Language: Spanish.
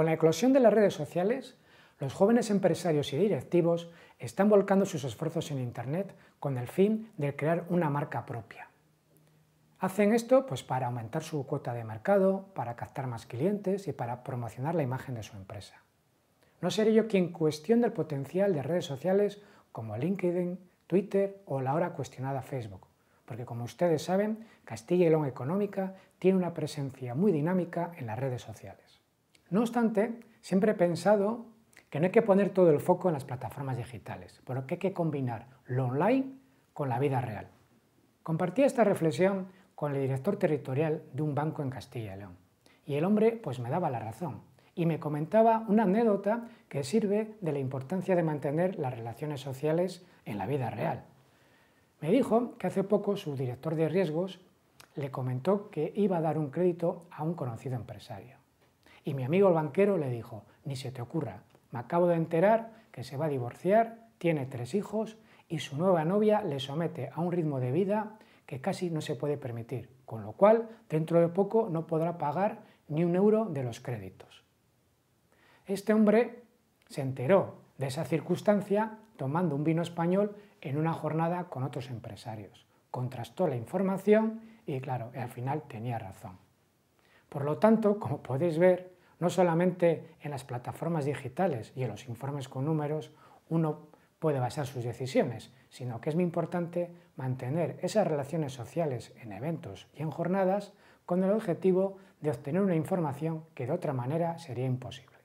Con la eclosión de las redes sociales, los jóvenes empresarios y directivos están volcando sus esfuerzos en Internet con el fin de crear una marca propia. Hacen esto pues, para aumentar su cuota de mercado, para captar más clientes y para promocionar la imagen de su empresa. No seré yo quien cuestione el potencial de redes sociales como LinkedIn, Twitter o la ahora cuestionada Facebook, porque como ustedes saben, Castilla y León Económica tiene una presencia muy dinámica en las redes sociales. No obstante, siempre he pensado que no hay que poner todo el foco en las plataformas digitales, pero que hay que combinar lo online con la vida real. Compartí esta reflexión con el director territorial de un banco en Castilla y León, y el hombre pues me daba la razón y me comentaba una anécdota que sirve de la importancia de mantener las relaciones sociales en la vida real. Me dijo que hace poco su director de riesgos le comentó que iba a dar un crédito a un conocido empresario y mi amigo el banquero le dijo, ni se te ocurra, me acabo de enterar que se va a divorciar, tiene tres hijos y su nueva novia le somete a un ritmo de vida que casi no se puede permitir, con lo cual dentro de poco no podrá pagar ni un euro de los créditos. Este hombre se enteró de esa circunstancia tomando un vino español en una jornada con otros empresarios. Contrastó la información y claro, al final tenía razón. Por lo tanto, como podéis ver, no solamente en las plataformas digitales y en los informes con números uno puede basar sus decisiones, sino que es muy importante mantener esas relaciones sociales en eventos y en jornadas con el objetivo de obtener una información que de otra manera sería imposible.